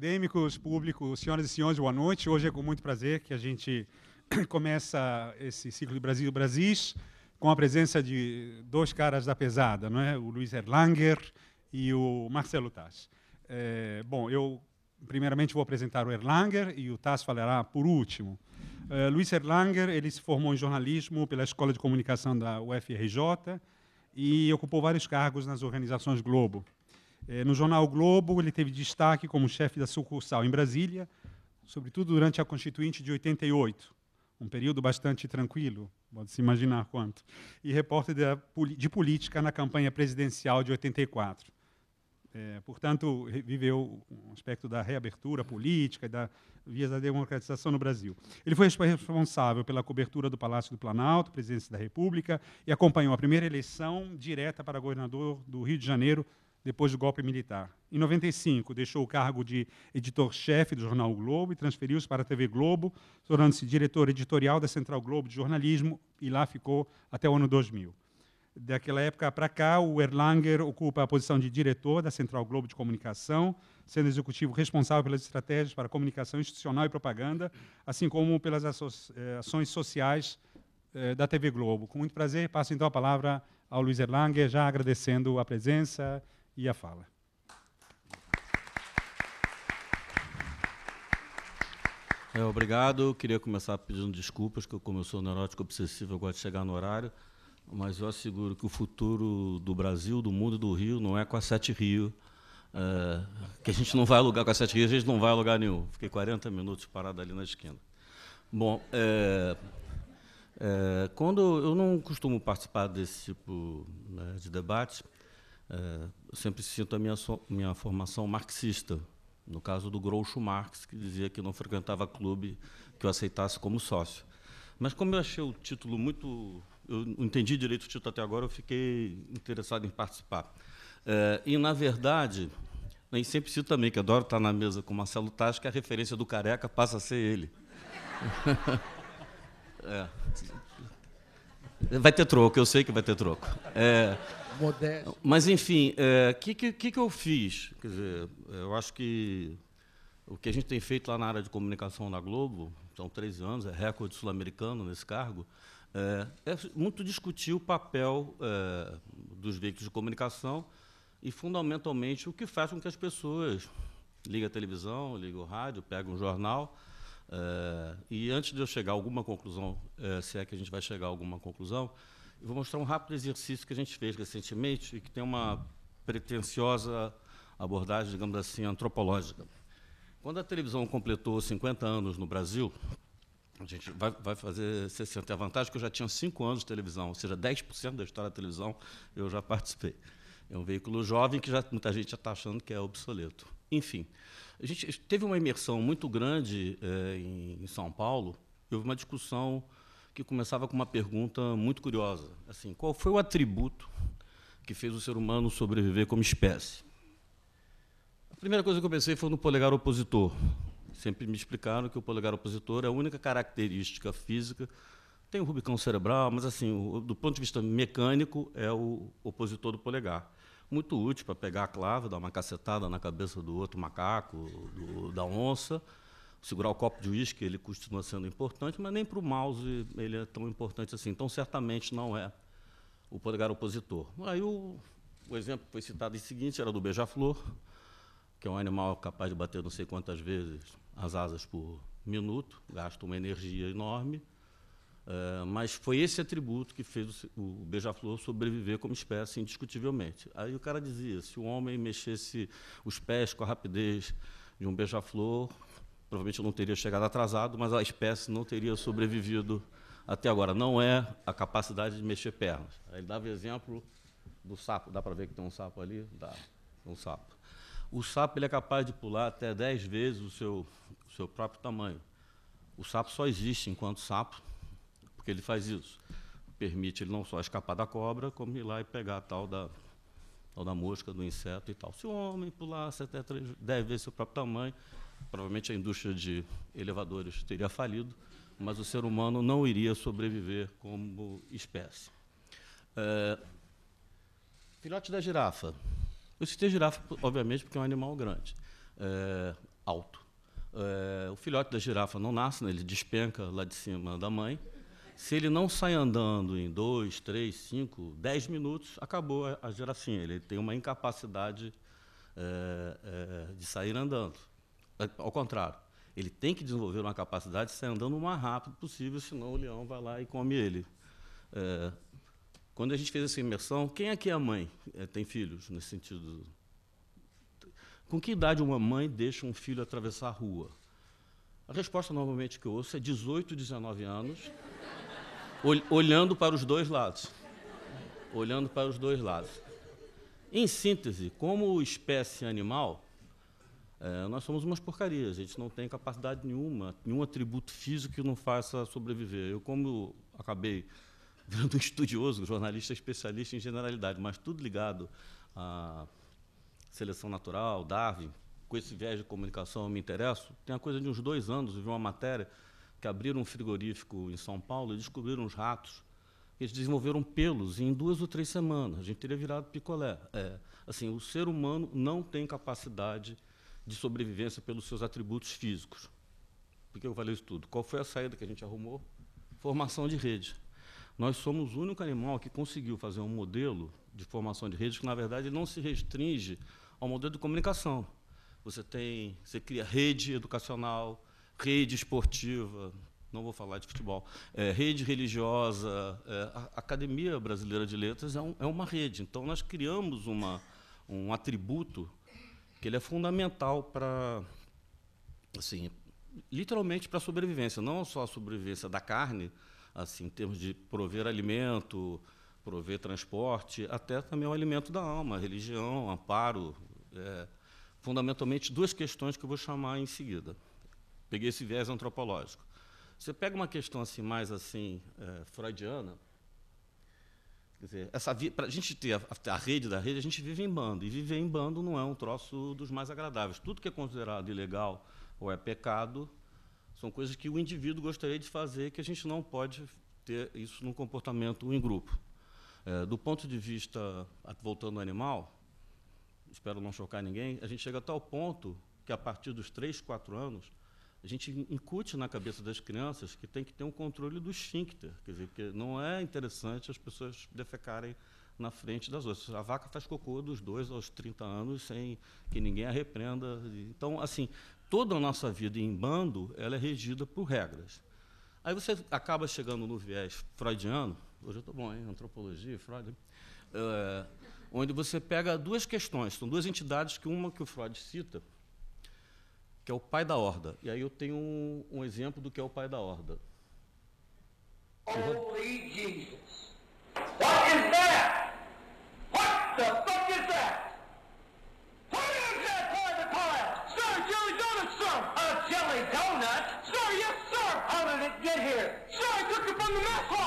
acadêmicos, público, senhoras e senhores, boa noite. Hoje é com muito prazer que a gente começa esse ciclo de Brasil Brasis com a presença de dois caras da pesada, não é? O Luiz Erlanger e o Marcelo Tass. É, bom, eu primeiramente vou apresentar o Erlanger e o Tass falará por último. É, Luiz Erlanger, ele se formou em jornalismo pela Escola de Comunicação da UFRJ e ocupou vários cargos nas organizações Globo. É, no jornal Globo, ele teve destaque como chefe da sucursal em Brasília, sobretudo durante a Constituinte de 88, um período bastante tranquilo, pode se imaginar quanto, e repórter de, política na campanha presidencial de 84. É, portanto, viveu um aspecto da reabertura política e da vias da democratização no Brasil. Ele foi responsável pela cobertura do Palácio do Planalto, presidência da República, e acompanhou a primeira eleição direta para governador do Rio de Janeiro depois do golpe militar. Em 95, deixou o cargo de editor-chefe do jornal o Globo e transferiu-se para a TV Globo, tornando-se diretor editorial da Central Globo de Jornalismo e lá ficou até o ano 2000. Daquela época para cá, o Erlanger ocupa a posição de diretor da Central Globo de Comunicação, sendo executivo responsável pelas estratégias para comunicação institucional e propaganda, assim como pelas eh, ações sociais eh, da TV Globo. Com muito prazer, passo então a palavra ao Luiz Erlanger, já agradecendo a presença e a fala. É, obrigado. Eu queria começar pedindo desculpas, que eu, como eu sou neurótico obsessivo, eu gosto de chegar no horário, mas eu asseguro que o futuro do Brasil, do mundo e do Rio não é com a Sete Rio, é, que a gente não vai alugar com a Sete Rio, a gente não vai alugar nenhum. Fiquei 40 minutos parado ali na esquina. Bom, é, é, quando eu não costumo participar desse tipo né, de debate, é, eh, eu sempre sinto a minha, so, minha formação marxista, no caso do Groucho Marx, que dizia que não frequentava clube que eu aceitasse como sócio. Mas como eu achei o título muito... Eu não entendi direito o título até agora, eu fiquei interessado em participar. É, e, na verdade, nem sempre cito também, que adoro estar na mesa com o Marcelo Taz, que a referência do careca passa a ser ele. é, Vai ter troco, eu sei que vai ter troco. É, Modesto. Mas, enfim, o é, que, que, que eu fiz? Quer dizer, eu acho que o que a gente tem feito lá na área de comunicação na Globo, são 13 anos, é recorde sul-americano nesse cargo, é, é, muito discutir o papel é, dos veículos de comunicação e, fundamentalmente, o que faz com que as pessoas ligam a televisão, ligam o rádio, pegam um jornal é, e antes de eu chegar a alguma conclusão, é, se é que a gente vai chegar a alguma conclusão, eu vou mostrar um rápido exercício que a gente fez recentemente e que tem uma pretensiosa abordagem, digamos assim, antropológica. Quando a televisão completou 50 anos no Brasil, a gente vai, vai fazer 60. E a vantagem é que eu já tinha 5 anos de televisão, ou seja, 10% da história da televisão eu já participei. É um veículo jovem que já, muita gente já está achando que é obsoleto. Enfim, a gente teve uma imersão muito grande é, em, em, São Paulo. Houve uma discussão que começava com uma pergunta muito curiosa, assim, qual foi o atributo que fez o ser humano sobreviver como espécie? A primeira coisa que eu pensei foi no polegar opositor. Sempre me explicaram que o polegar opositor é a única característica física. Tem o rubicão cerebral, mas assim, o, do ponto de vista mecânico é o opositor do polegar muito útil para pegar a clave, dar uma cacetada na cabeça do outro macaco, do, da onça, segurar o copo de uísque, ele continua sendo importante, mas nem para o mouse ele é tão importante assim. Então, certamente não é o polegar opositor. Aí o, o exemplo que foi citado em é seguinte era do beija-flor, que é um animal capaz de bater não sei quantas vezes as asas por minuto, gasta uma energia enorme, ah, mas foi esse atributo que fez o, o beija-flor sobreviver como espécie indiscutivelmente. Aí o cara dizia: se o homem mexesse os pés com a rapidez de um beija-flor, provavelmente não teria chegado atrasado, mas a espécie não teria sobrevivido até agora. Não é a capacidade de mexer pernas. Ele dava exemplo do sapo. Dá para ver que tem um sapo ali? Dá, um sapo. O sapo ele é capaz de pular até 10 vezes o seu, o seu próprio tamanho. O sapo só existe enquanto sapo porque ele faz isso. Permite ele não só escapar da cobra, como ir lá e pegar a tal da, tal da mosca, do inseto e tal. Se o homem pulasse até 10 vezes seu próprio tamanho, provavelmente a indústria de elevadores teria falido, mas o ser humano não iria sobreviver como espécie. É, filhote da girafa. Eu citei girafa, obviamente, porque é um animal grande, é, alto. É, o filhote da girafa não nasce, né? ele despenca lá de cima da mãe. Se ele não sai andando em dois, três, cinco, dez minutos, acabou a, geração. Ele tem uma incapacidade é, é, de sair andando. É, ao contrário, ele tem que desenvolver uma capacidade de sair andando o mais rápido possível, senão o leão vai lá e come ele. É, quando a gente fez essa imersão, quem aqui é mãe? tem filhos, nesse sentido. Com que idade uma mãe deixa um filho atravessar a rua? A resposta normalmente que eu ouço é 18, 19 anos olhando para os dois lados. Olhando para os dois lados. Em síntese, como espécie animal, é, nós somos umas porcarias. A gente não tem capacidade nenhuma, nenhum atributo físico que não faça sobreviver. Eu, como acabei virando um estudioso, jornalista especialista em generalidade, mas tudo ligado à seleção natural, Darwin, com esse viés de comunicação eu me interesso, tem a coisa de uns dois anos, eu vi uma matéria que abriram um frigorífico em São Paulo e descobriram os ratos. Eles desenvolveram pelos em duas ou três semanas. A gente teria virado picolé. É, assim, o ser humano não tem capacidade de sobrevivência pelos seus atributos físicos. Por que eu falei isso tudo? Qual foi a saída que a gente arrumou? Formação de rede. Nós somos o único animal que conseguiu fazer um modelo de formação de redes que, na verdade, não se restringe ao modelo de comunicação. Você tem, você cria rede educacional, rede esportiva, não vou falar de futebol, é, rede religiosa, é, a Academia Brasileira de Letras é, um, é, uma rede. Então, nós criamos uma, um atributo que ele é fundamental para, assim, literalmente para a sobrevivência, não só a sobrevivência da carne, assim, em termos de prover alimento, prover transporte, até também o alimento da alma, religião, amparo, é, fundamentalmente duas questões que eu vou chamar em seguida. Peguei esse viés antropológico. Você pega uma questão assim mais assim é, freudiana, quer dizer, essa para a gente ter a, a, rede da rede, a gente vive em bando e viver em bando não é um troço dos mais agradáveis. Tudo que é considerado ilegal ou é pecado são coisas que o indivíduo gostaria de fazer que a gente não pode ter isso num comportamento em grupo. É, do ponto de vista voltando ao animal, espero não chocar ninguém, a gente chega a tal ponto que a partir dos três quatro anos a gente incute na cabeça das crianças que tem que ter um controle do esfíncter, quer dizer, que não é interessante as pessoas defecarem na frente das outras. A vaca faz cocô dos dois aos 30 anos sem que ninguém a repreenda. Então, assim, toda a nossa vida em bando, ela é regida por regras. Aí você acaba chegando no viés freudiano, hoje eu estou bom, hein? Antropologia, Freud, é, onde você pega duas questões, são duas entidades que uma que o Freud cita, que é o pai da horda. E aí eu tenho um, um exemplo do que é o pai da horda. Holy oh, Jesus. What is that? What the fuck is that? What is that by the pile? Sir, jelly donut, sir! A uh, jelly donut? Sir, yes, sir! How did it get here? Sir, I took it from the mess hall!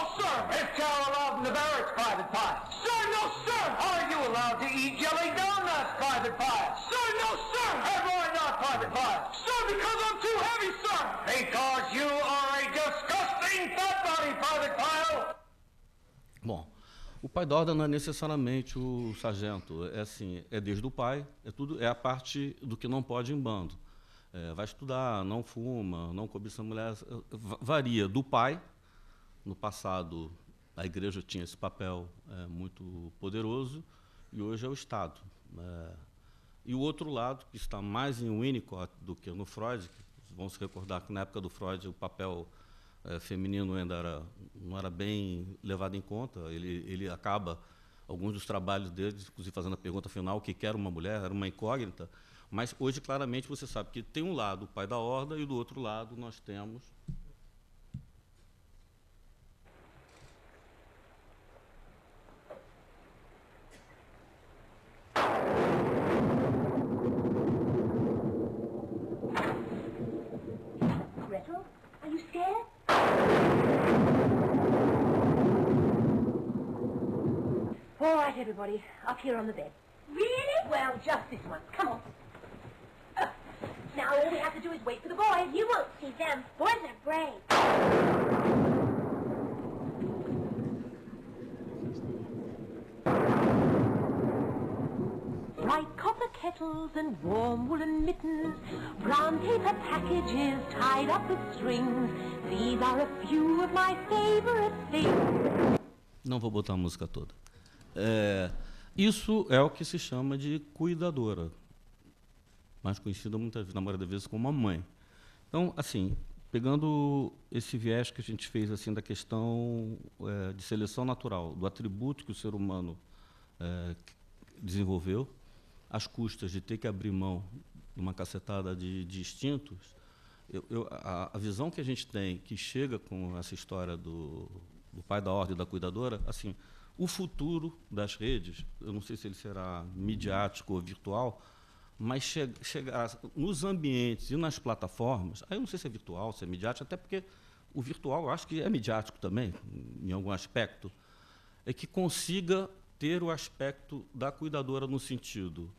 Bom, o pai da ordem não é necessariamente o sargento, é assim, é desde o pai, é tudo, é a parte do que não pode em bando. É, vai estudar, não fuma, não cobiça mulher, é, varia do pai. No passado a igreja tinha esse papel é, muito poderoso e hoje é o Estado. É, e o outro lado que está mais em Winnicott do que no Freud, vão se recordar que na época do Freud o papel é, feminino ainda é era, não era bem levado em conta. Ele, ele acaba alguns dos trabalhos dele, inclusive fazendo a pergunta final, o que quer uma mulher, era uma incógnita. Mas hoje, claramente, você sabe que tem um lado o pai da horda e do outro lado nós temos everybody up here on the bed. Really? Well, just this one. Come on. Uh, now all we have to do is wait for the boys. You won't see them. Boys are brave. Bright copper kettles and warm woolen mittens, brown paper packages tied up with strings. These are a few of my favorite things. Não vou botar a música toda. É, isso é o que se chama de cuidadora, mais conhecida muitas vezes, na maioria das vezes, como a mãe. Então, assim, pegando esse viés que a gente fez assim da questão é, de seleção natural, do atributo que o ser humano é, desenvolveu, às custas de ter que abrir mão de uma cacetada de, de instintos, eu, eu, a, a, visão que a gente tem, que chega com essa história do, do pai da ordem e da cuidadora, assim, o futuro das redes, eu não sei se ele será midiático ou virtual, mas che chegará nos ambientes e nas plataformas, aí eu não sei se é virtual, se é midiático, até porque o virtual eu acho que é midiático também, em algum aspecto, é que consiga ter o aspecto da cuidadora no sentido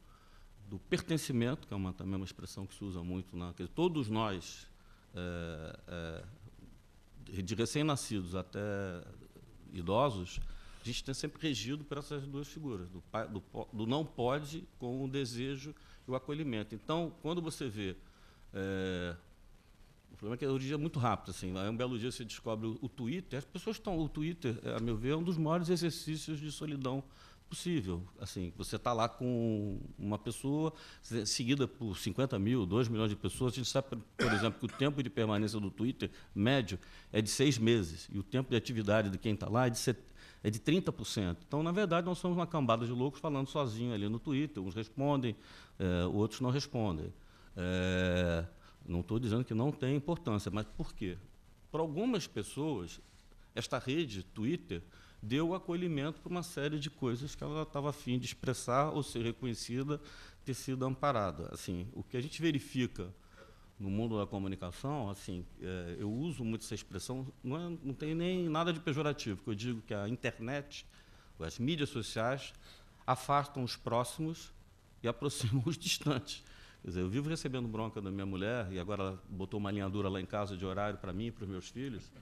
do pertencimento, que é uma, também uma expressão que se usa muito, na, que todos nós, é, é, de recém-nascidos até idosos, a gente tem sempre regido por essas duas figuras, do, do, do, não pode com o desejo e o acolhimento. Então, quando você vê. É, o problema é que hoje é muito rápido, assim. Aí um belo dia você descobre o, o Twitter. As pessoas estão. O Twitter, a meu ver, é um dos maiores exercícios de solidão possível. Assim, você está lá com uma pessoa, seguida por 50 mil, 2 milhões de pessoas. A gente sabe, por exemplo, que o tempo de permanência do Twitter médio é de seis meses e o tempo de atividade de quem está lá é de é de 30%. Então, na verdade, nós somos uma cambada de loucos falando sozinho ali no Twitter. Uns respondem, é, outros não respondem. É, não estou dizendo que não tem importância, mas por quê? Para algumas pessoas, esta rede, Twitter, deu acolhimento para uma série de coisas que ela estava afim de expressar ou ser reconhecida, ter sido amparada. Assim, o que a gente verifica no mundo da comunicação, assim, é, eu uso muito essa expressão, não, é, não tem nem nada de pejorativo, que eu digo que a internet, as mídias sociais, afastam os próximos e aproximam os distantes. Quer dizer, eu vivo recebendo bronca da minha mulher, e agora ela botou uma linha dura lá em casa de horário para mim e para os meus filhos.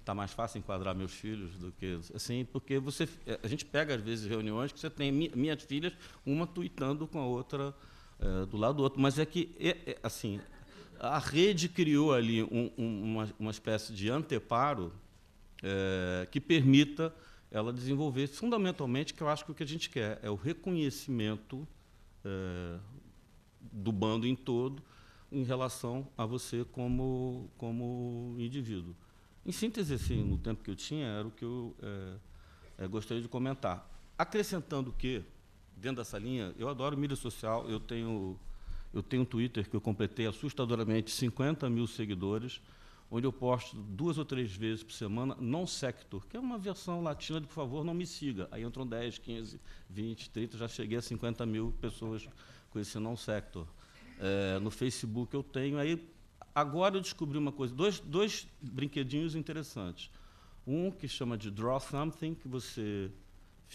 Está mais fácil enquadrar meus filhos do que. Assim, porque você, é, a gente pega, às vezes, reuniões que você tem minhas filhas, uma tuitando com a outra é, do lado do outro. Mas é que, é, é, assim, a rede criou ali um, um, uma, uma espécie de anteparo é, que permita ela desenvolver fundamentalmente que eu acho que o que a gente quer é o reconhecimento é, do bando em todo em relação a você como como indivíduo. Em síntese, assim, no tempo que eu tinha era o que eu é, é gostaria de comentar. Acrescentando que dentro dessa linha, eu adoro mídia social, eu tenho eu tenho um Twitter que eu completei assustadoramente 50 mil seguidores, onde eu posto duas ou três vezes por semana non sector, que é uma versão latina de por favor não me siga. Aí entram 10, 15, 20, 30, já cheguei a 50 mil pessoas com esse non sector. É, no Facebook eu tenho. Aí agora eu descobri uma coisa, dois, dois brinquedinhos interessantes. Um que chama de Draw Something, que você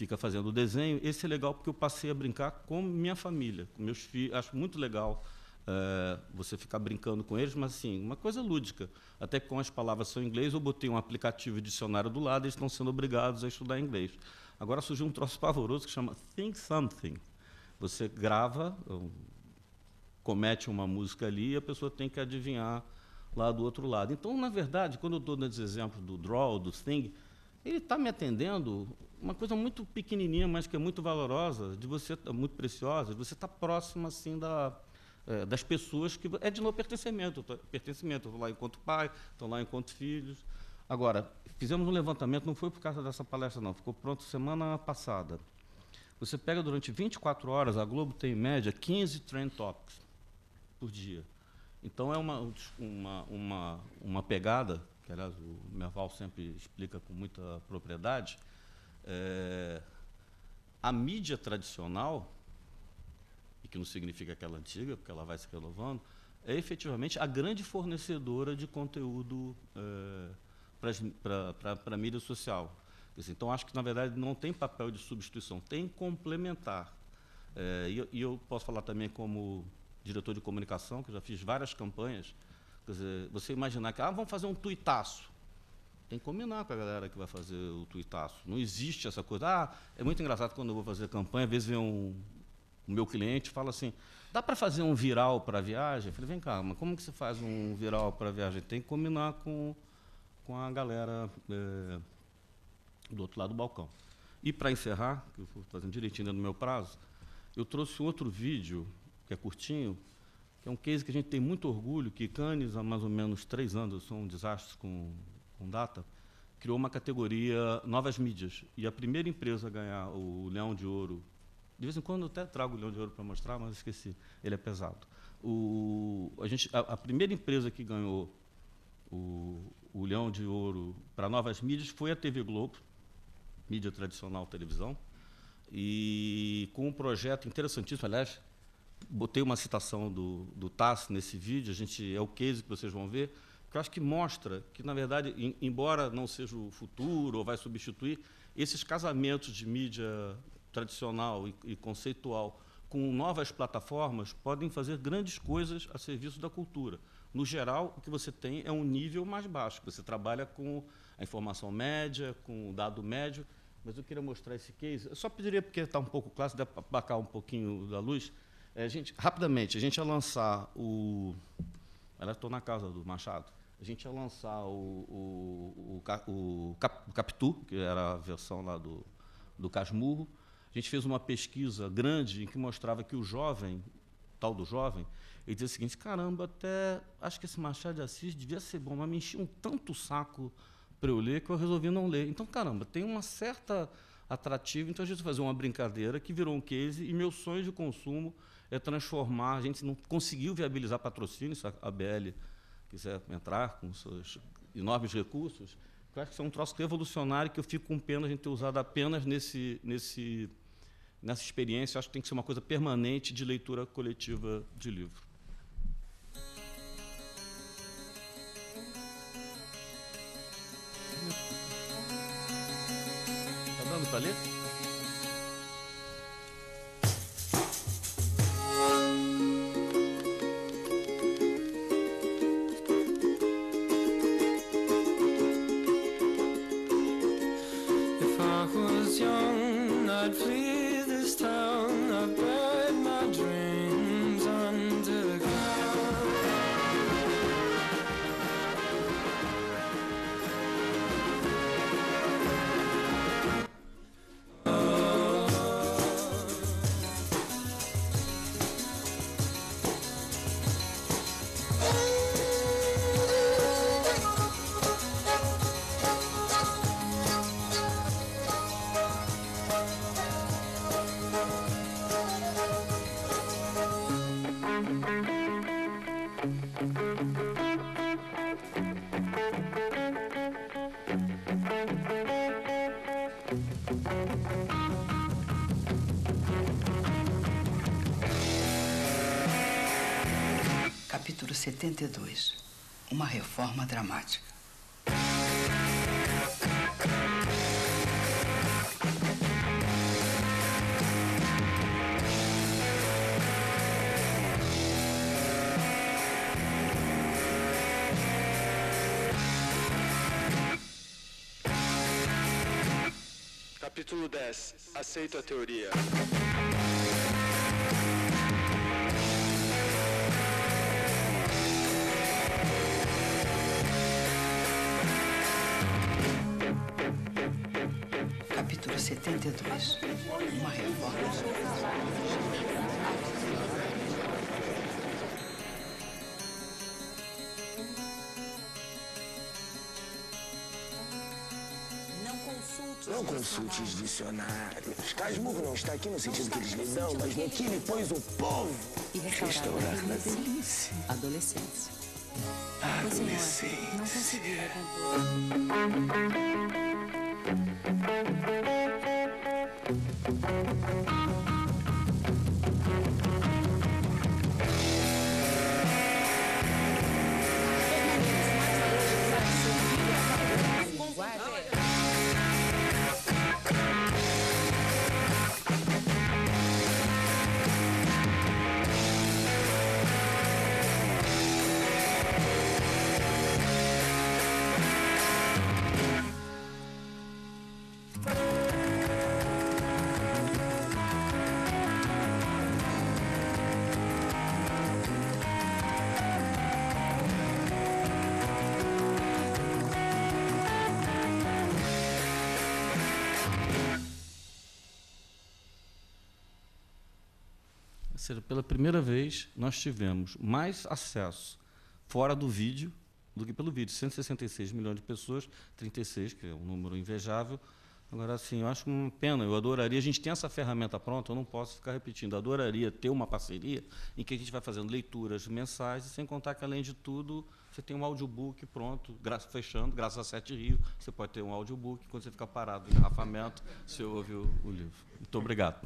fica fazendo o desenho. Esse é legal porque eu passei a brincar com minha família, com meus filhos. Acho muito legal é, você ficar brincando com eles, mas assim, uma coisa lúdica. Até com as palavras são em inglês, eu botei um aplicativo e dicionário do lado, eles estão sendo obrigados a estudar inglês. Agora surgiu um troço pavoroso que chama Think Something. Você grava, comete uma música ali e a pessoa tem que adivinhar lá do outro lado. Então, na verdade, quando eu dou esses exemplos do draw, do thing, ele está me atendendo uma coisa muito pequenininha, mas que é muito valorosa, de você muito preciosa, de você estar tá próximo assim da é, das pessoas que é de novo pertencimento, tá, pertencimento, estou lá enquanto pai, estou lá enquanto filhos. Agora, fizemos um levantamento, não foi por causa dessa palestra não, ficou pronto semana passada. Você pega durante 24 horas, a Globo tem em média 15 trend topics por dia. Então é uma uma uma, uma pegada que aliás o Merval sempre explica com muita propriedade é, a mídia tradicional, e que não significa aquela é antiga, porque ela vai se renovando, é efetivamente a grande fornecedora de conteúdo é, para a mídia social. então, acho que, na verdade, não tem papel de substituição, tem complementar. É, e, eu, e, eu posso falar também como diretor de comunicação, que já fiz várias campanhas. Dizer, você imaginar que ah, vamos fazer um tuitaço. Tem que combinar com a galera que vai fazer o tuitaço. Não existe essa coisa. Ah, é muito engraçado quando eu vou fazer campanha, às vezes vem um, o meu cliente fala assim: dá para fazer um viral para viagem? Eu falei: vem cá, mas como que você faz um viral para viagem? Tem que combinar com, com a galera é, do outro lado do balcão. E para encerrar, que eu estou fazendo direitinho no meu prazo, eu trouxe um outro vídeo, que é curtinho, que é um case que a gente tem muito orgulho, que Cannes há mais ou menos três anos, são desastres um desastre com com data, criou uma categoria Novas Mídias. E a primeira empresa a ganhar o Leão de Ouro, de vez em quando eu até trago o Leão de Ouro para mostrar, mas esqueci, ele é pesado. O, a, gente, a, a primeira empresa que ganhou o, o Leão de Ouro para Novas Mídias foi a TV Globo, mídia tradicional televisão, e com um projeto interessantíssimo, aliás, botei uma citação do, do Tassi nesse vídeo, a gente, é o case que vocês vão ver, que eu acho que mostra que, na verdade, em, embora não seja o futuro ou vai substituir, esses casamentos de mídia tradicional e, e conceitual com novas plataformas podem fazer grandes coisas a serviço da cultura. No geral, o que você tem é um nível mais baixo. Você trabalha com a informação média, com o dado médio. Mas eu queria mostrar esse case. Eu só pediria, porque está um pouco claro, para bacar um pouquinho da luz. É, gente, rapidamente, a gente ia lançar o. Ela estou na casa do Machado a gente ia lançar o, o, o, o, Cap, o Capitu, que era a versão lá do, do Casmurro. A gente fez uma pesquisa grande em que mostrava que o jovem, tal do jovem, ele dizia o seguinte: caramba, até acho que esse Machado de Assis devia ser bom, mas me enchia um tanto saco para eu ler que eu resolvi não ler. Então, caramba, tem uma certa atrativa. Então, a gente fazer uma brincadeira que virou um case e meu sonho de consumo é transformar. A gente não conseguiu viabilizar patrocínio, é a BL quiser entrar com seus enormes recursos, eu acho que isso é um troço revolucionário que eu fico com pena a gente ter usado apenas nesse, nesse, nessa experiência. Eu acho que tem que ser uma coisa permanente de leitura coletiva de livro. Está dando para ler? dois uma reforma dramática. Capítulo 10. Aceito a teoria. 1982. Uma reforma. Não consulte os dicionários. Casmurro não está aqui no sentido que eles lhe dão, mas no que ele pôs o povo. E restaurar na delícia. Adolescência. Adolescência. Não conseguia Thank you. seja, pela primeira vez, nós tivemos mais acesso fora do vídeo do que pelo vídeo. 166 milhões de pessoas, 36, que é um número invejável. Agora, assim, eu acho uma pena, eu adoraria, a gente tem essa ferramenta pronta, eu não posso ficar repetindo, adoraria ter uma parceria em que a gente vai fazendo leituras mensais, sem contar que, além de tudo, você tem um audiobook pronto, gra fechando, graças a Sete Rio, você pode ter um audiobook, quando você fica parado no engarrafamento, você ouve o, o livro. Muito obrigado.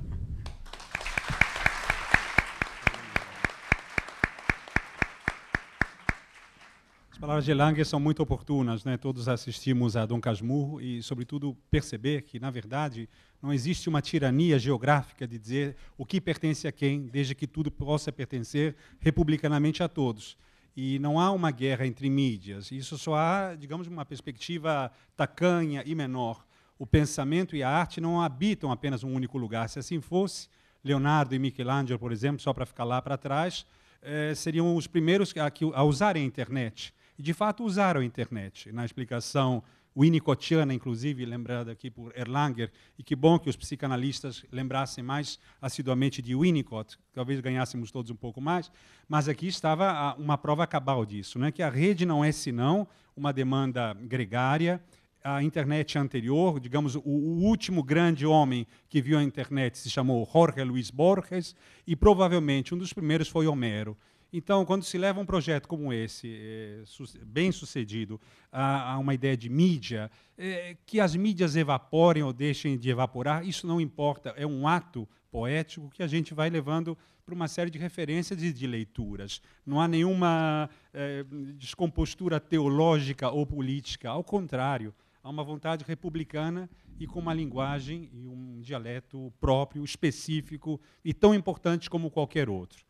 As palavras de Lange são muito oportunas, né? Todos assistimos a Dom Casmurro e, sobretudo, perceber que, na verdade, não existe uma tirania geográfica de dizer o que pertence a quem, desde que tudo possa pertencer republicanamente a todos. E não há uma guerra entre mídias. Isso só há, digamos, uma perspectiva tacanha e menor. O pensamento e a arte não habitam apenas um único lugar. Se assim fosse, Leonardo e Michelangelo, por exemplo, só para ficar lá para trás, eh, seriam os primeiros a, a usarem a internet e de fato usaram a internet na explicação winnicottiana, inclusive, lembrada aqui por Erlanger, e que bom que os psicanalistas lembrassem mais assiduamente de Winnicott, talvez ganhássemos todos um pouco mais, mas aqui estava uma prova cabal disso, né? que a rede não é senão uma demanda gregária, a internet anterior, digamos, o, último grande homem que viu a internet se chamou Jorge Luis Borges, e provavelmente um dos primeiros foi Homero. Então, quando se leva um projeto como esse, eh, bem sucedido, a, uma ideia de mídia, eh, que as mídias evaporem ou deixem de evaporar, isso não importa, é um ato poético que a gente vai levando para uma série de referências e de leituras. Não há nenhuma eh, descompostura teológica ou política, ao contrário, há uma vontade republicana e com uma linguagem e um dialeto próprio, específico e tão importante como qualquer outro.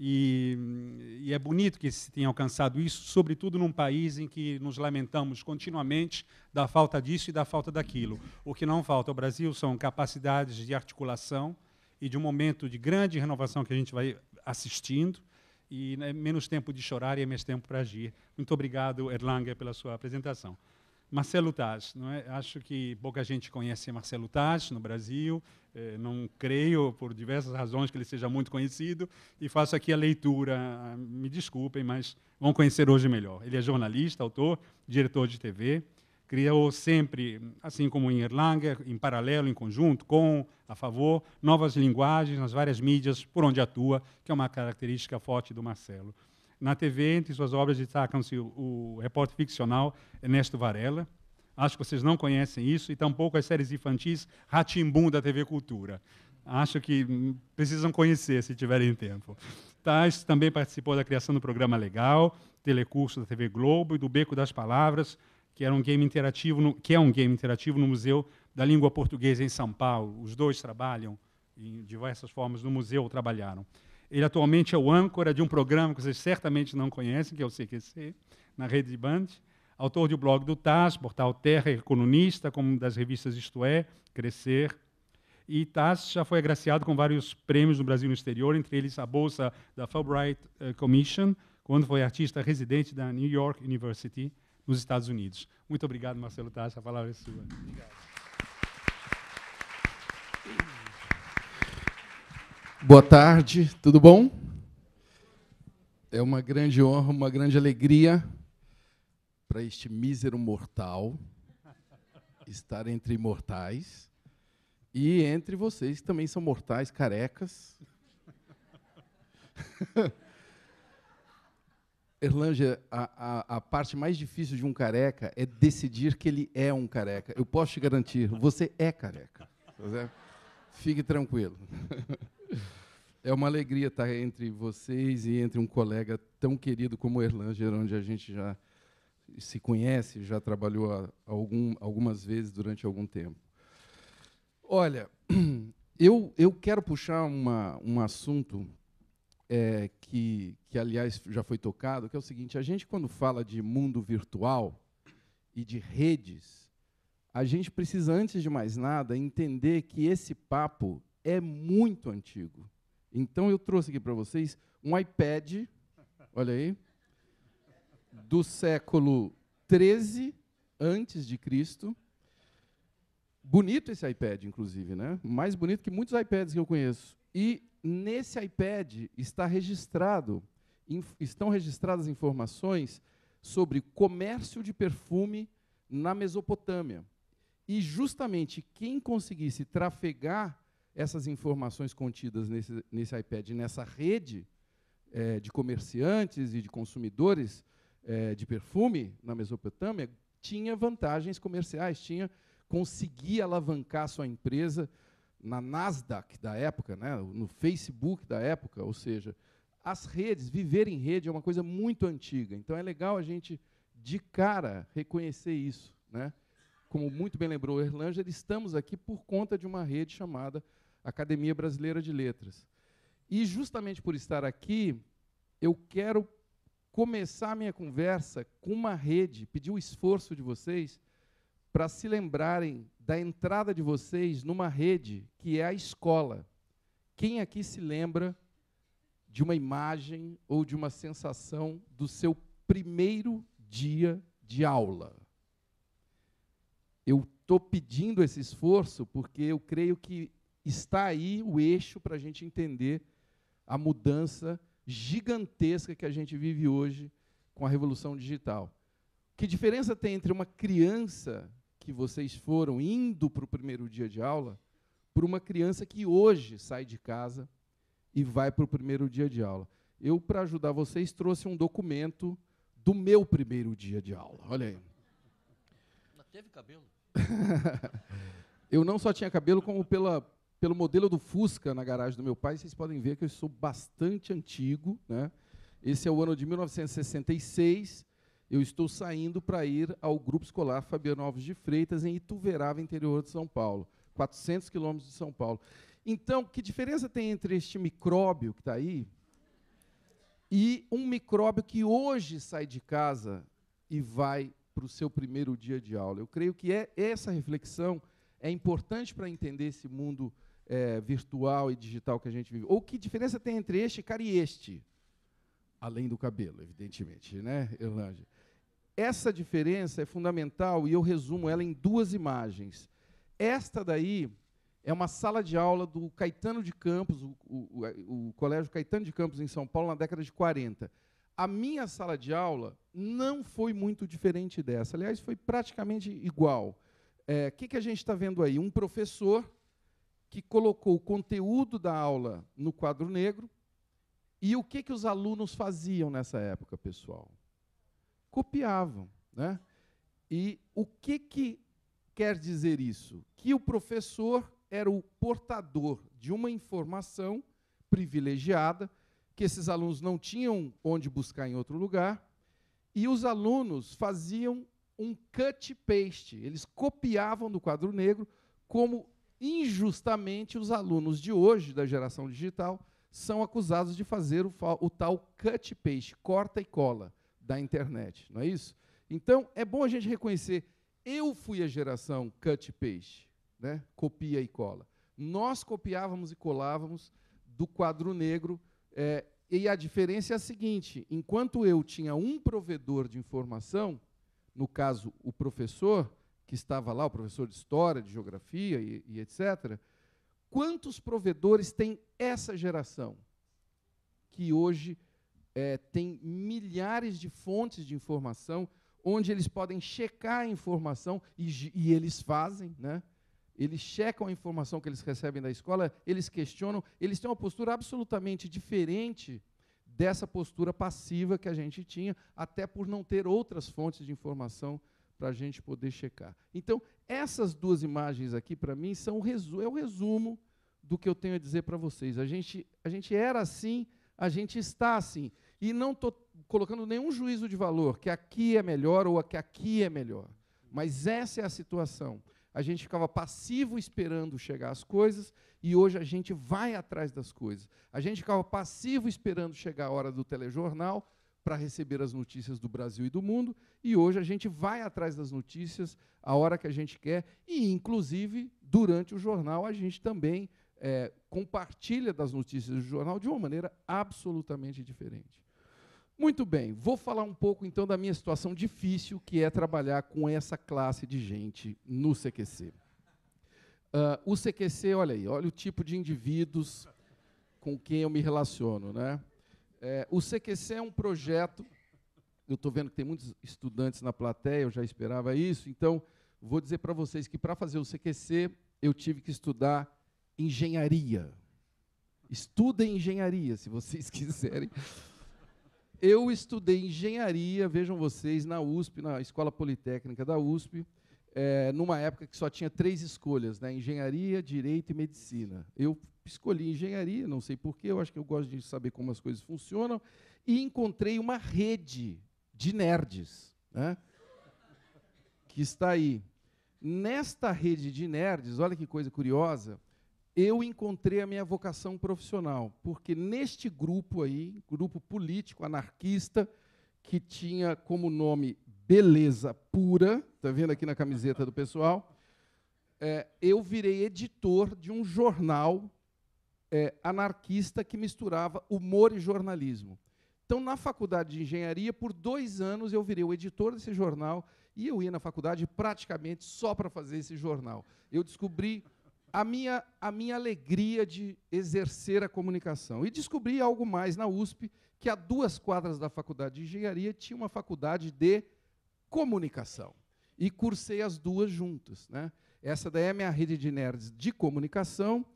E, e, é bonito que se tenha alcançado isso, sobretudo num país em que nos lamentamos continuamente da falta disso e da falta daquilo. O que não falta ao Brasil são capacidades de articulação e de um momento de grande renovação que a gente vai assistindo, e é menos tempo de chorar e é mais tempo para agir. Muito obrigado, Erlanger, pela sua apresentação. Marcelo Taz, não é? acho que pouca gente conhece Marcelo Taz no Brasil, eh, não creio, por diversas razões, que ele seja muito conhecido, e faço aqui a leitura, ah, me desculpem, mas vão conhecer hoje melhor. Ele é jornalista, autor, diretor de TV, criou sempre, assim como em Erlanger, em paralelo, em conjunto, com, a favor, novas linguagens nas várias mídias por onde atua, que é uma característica forte do Marcelo. Na TV, entre suas obras, destacam-se o, o repórter ficcional Ernesto Varela, Acho que vocês não conhecem isso, e tampouco as séries infantis Ratimbum da TV Cultura. Acho que hum, precisam conhecer se tiverem tempo. Tais também participou da criação do programa Legal, Telecurso da TV Globo e do Beco das Palavras, que era um game interativo, no, que é um game interativo no Museu da Língua Portuguesa em São Paulo. Os dois trabalham em diversas formas no museu trabalharam. Ele atualmente é o âncora de um programa que vocês certamente não conhecem, que é o CQC, na rede Band. Autor do blog do TAS, Portal Terra, Economista, colunista, como das revistas Isto É, Crescer. E TAS já foi agraciado com vários prêmios no Brasil e no exterior, entre eles a bolsa da Fulbright eh, Commission, quando foi artista residente da New York University, nos Estados Unidos. Muito obrigado, Marcelo TAS, A palavra é sua. Obrigado. Boa tarde, tudo bom? É uma grande honra, uma grande alegria para este mísero mortal estar entre imortais e entre vocês que também são mortais, carecas. Erlange, a, a, a parte mais difícil de um careca é decidir que ele é um careca. Eu posso te garantir, você é careca. Tá Fique tranquilo. É uma alegria estar entre vocês e entre um colega tão querido como o Erlan onde a gente já se conhece, já trabalhou algum, algumas vezes durante algum tempo. Olha, eu, eu quero puxar uma, um assunto é, que, que, aliás, já foi tocado, que é o seguinte: a gente, quando fala de mundo virtual e de redes, a gente precisa, antes de mais nada, entender que esse papo é muito antigo. Então eu trouxe aqui para vocês um iPad, olha aí, do século 13 antes de Cristo. Bonito esse iPad, inclusive, né? Mais bonito que muitos iPads que eu conheço. E nesse iPad está registrado, inf, estão registradas informações sobre comércio de perfume na Mesopotâmia. E justamente quem conseguisse trafegar essas informações contidas nesse, nesse iPad, nessa rede é, de comerciantes e de consumidores é, de perfume na Mesopotâmia, tinha vantagens comerciais, tinha conseguia alavancar sua empresa na Nasdaq da época, né, no Facebook da época, ou seja, as redes, viver em rede é uma coisa muito antiga. Então é legal a gente de cara reconhecer isso, né? Como muito bem lembrou o Erlanger, estamos aqui por conta de uma rede chamada Academia Brasileira de Letras. E justamente por estar aqui, eu quero começar a minha conversa com uma rede, pedir o esforço de vocês para se lembrarem da entrada de vocês numa rede que é a escola. Quem aqui se lembra de uma imagem ou de uma sensação do seu primeiro dia de aula? Eu estou pedindo esse esforço porque eu creio que está aí o eixo para a gente entender a mudança gigantesca que a gente vive hoje com a revolução digital. Que diferença tem entre uma criança que vocês foram indo para o primeiro dia de aula para uma criança que hoje sai de casa e vai para o primeiro dia de aula? Eu, para ajudar vocês, trouxe um documento do meu primeiro dia de aula. Olha aí. Mas teve cabelo? eu não só tinha cabelo, como pela pelo modelo do Fusca na garagem do meu pai, vocês podem ver que eu sou bastante antigo. Né? Esse é o ano de 1966. Eu estou saindo para ir ao Grupo Escolar Fabiano Alves de Freitas, em Ituverava, interior de São Paulo, 400 quilômetros de São Paulo. Então, que diferença tem entre este micróbio que está aí e um micróbio que hoje sai de casa e vai para o seu primeiro dia de aula? Eu creio que é essa reflexão é importante para entender esse mundo é, virtual e digital que a gente vive? Ou que diferença tem entre este cara e este? Além do cabelo, evidentemente, né, Irlange? Essa diferença é fundamental e eu resumo ela em duas imagens. Esta daí é uma sala de aula do Caetano de Campos, o, o, o, é, Colégio Caetano de Campos, em São Paulo, na década de 40. A minha sala de aula não foi muito diferente dessa. Aliás, foi praticamente igual. O é, que, que a gente está vendo aí? Um professor que colocou o conteúdo da aula no quadro negro. E o que, que os alunos faziam nessa época, pessoal? Copiavam. Né? E o que, que quer dizer isso? Que o professor era o portador de uma informação privilegiada que esses alunos não tinham onde buscar em outro lugar, e os alunos faziam um cut paste, eles copiavam do quadro negro como Injustamente, os alunos de hoje, da geração digital, são acusados de fazer o, o tal cut paste, corta e cola da internet, não é isso? Então, é bom a gente reconhecer, eu fui a geração cut paste, né? copia e cola. Nós copiávamos e colávamos do quadro negro, é, e a diferença é a seguinte, enquanto eu tinha um provedor de informação, no caso, o professor, que estava lá, o professor de história, de geografia e, e etc. Quantos provedores tem essa geração que hoje é, tem milhares de fontes de informação onde eles podem checar a informação e, e eles fazem, né? eles checam a informação que eles recebem da escola, eles questionam, eles têm uma postura absolutamente diferente dessa postura passiva que a gente tinha, até por não ter outras fontes de informação para a gente poder checar. Então, essas duas imagens aqui, para mim, são o é o resumo do que eu tenho a dizer para vocês. A gente, a gente era assim, a gente está assim. E não estou colocando nenhum juízo de valor, que aqui é melhor ou que aqui é melhor. Mas essa é a situação. A gente ficava passivo esperando chegar as coisas e hoje a gente vai atrás das coisas. A gente ficava passivo esperando chegar a hora do telejornal para receber as notícias do Brasil e do mundo, e hoje a gente vai atrás das notícias a hora que a gente quer, e inclusive durante o jornal a gente também é, compartilha das notícias do jornal de uma maneira absolutamente diferente. Muito bem, vou falar um pouco então da minha situação difícil, que é trabalhar com essa classe de gente no CQC. Uh, ah, o CQC, olha aí, olha o tipo de indivíduos com quem eu me relaciono, né? É, o CQC é um projeto, eu estou vendo que tem muitos estudantes na plateia, eu já esperava isso, então vou dizer para vocês que para fazer o CQC eu tive que estudar engenharia. Estudem engenharia, se vocês quiserem. Eu estudei engenharia, vejam vocês, na USP, na Escola Politécnica da USP, é, numa época que só tinha três escolhas, né? engenharia, direito e medicina. Eu escolhi engenharia, não sei porquê, eu acho que eu gosto de saber como as coisas funcionam, e encontrei uma rede de nerds, né, que está aí. Nesta rede de nerds, olha que coisa curiosa, eu encontrei a minha vocação profissional, porque neste grupo aí, grupo político anarquista, que tinha como nome Beleza Pura, está vendo aqui na camiseta do pessoal, é, eu virei editor de um jornal é, anarquista que misturava humor e jornalismo. Então, na faculdade de engenharia, por dois anos, eu virei o editor desse jornal e eu ia na faculdade praticamente só para fazer esse jornal. Eu descobri a minha, a minha alegria de exercer a comunicação. E descobri algo mais na USP, que a duas quadras da faculdade de engenharia tinha uma faculdade de comunicação. E cursei as duas juntas. Né? Essa daí é a minha rede de nerds de comunicação.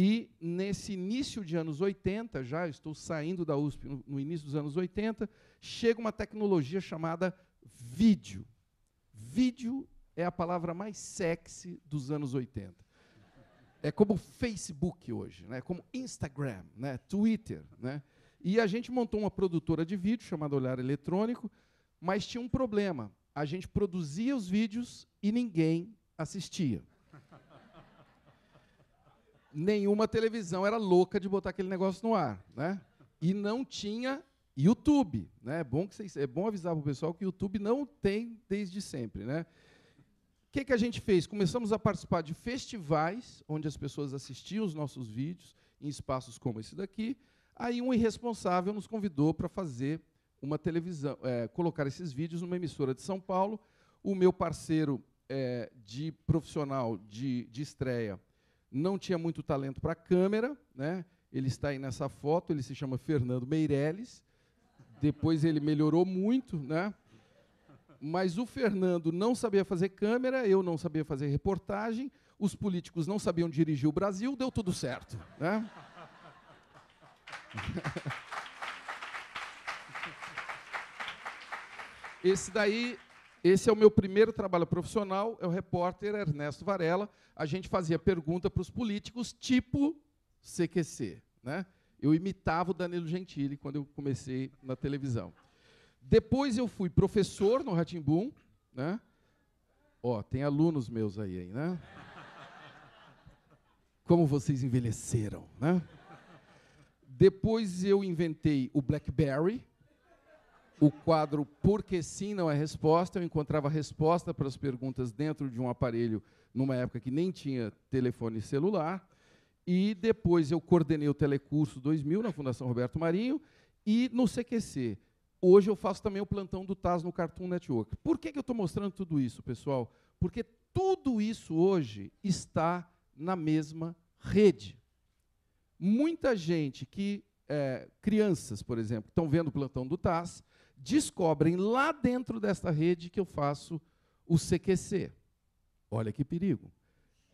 E nesse início de anos 80, já estou saindo da USP no, no início dos anos 80, chega uma tecnologia chamada vídeo. Vídeo é a palavra mais sexy dos anos 80. É como Facebook hoje, né? como Instagram, né? Twitter. Né? E a gente montou uma produtora de vídeo chamada Olhar Eletrônico, mas tinha um problema. A gente produzia os vídeos e ninguém assistia nenhuma televisão era louca de botar aquele negócio no ar, né? E não tinha YouTube, né? É bom que vocês, é bom avisar para o pessoal que o YouTube não tem desde sempre, né? O que, que a gente fez? Começamos a participar de festivais onde as pessoas assistiam os nossos vídeos em espaços como esse daqui. Aí um irresponsável nos convidou para fazer uma televisão, é, colocar esses vídeos numa emissora de São Paulo. O meu parceiro é, de profissional de, de estreia não tinha muito talento para câmera, né? Ele está aí nessa foto, ele se chama Fernando Meirelles. Depois ele melhorou muito, né? Mas o Fernando não sabia fazer câmera, eu não sabia fazer reportagem, os políticos não sabiam dirigir o Brasil, deu tudo certo, né? Esse daí esse é o meu primeiro trabalho profissional, é o repórter Ernesto Varela. A gente fazia pergunta para os políticos, tipo CQC. Né? Eu imitava o Danilo Gentili quando eu comecei na televisão. Depois eu fui professor no Ratimbum, né? Ó, tem alunos meus aí, aí, né? Como vocês envelheceram, né? Depois eu inventei o BlackBerry, o quadro Porque Sim Não é Resposta. Eu encontrava resposta para as perguntas dentro de um aparelho, numa época que nem tinha telefone celular. E depois eu coordenei o Telecurso 2000 na Fundação Roberto Marinho e no CQC. Hoje eu faço também o plantão do TAS no Cartoon Network. Por que, que eu estou mostrando tudo isso, pessoal? Porque tudo isso hoje está na mesma rede. Muita gente que, é, crianças, por exemplo, estão vendo o plantão do TAS, descobrem lá dentro desta rede que eu faço o CQC. Olha que perigo.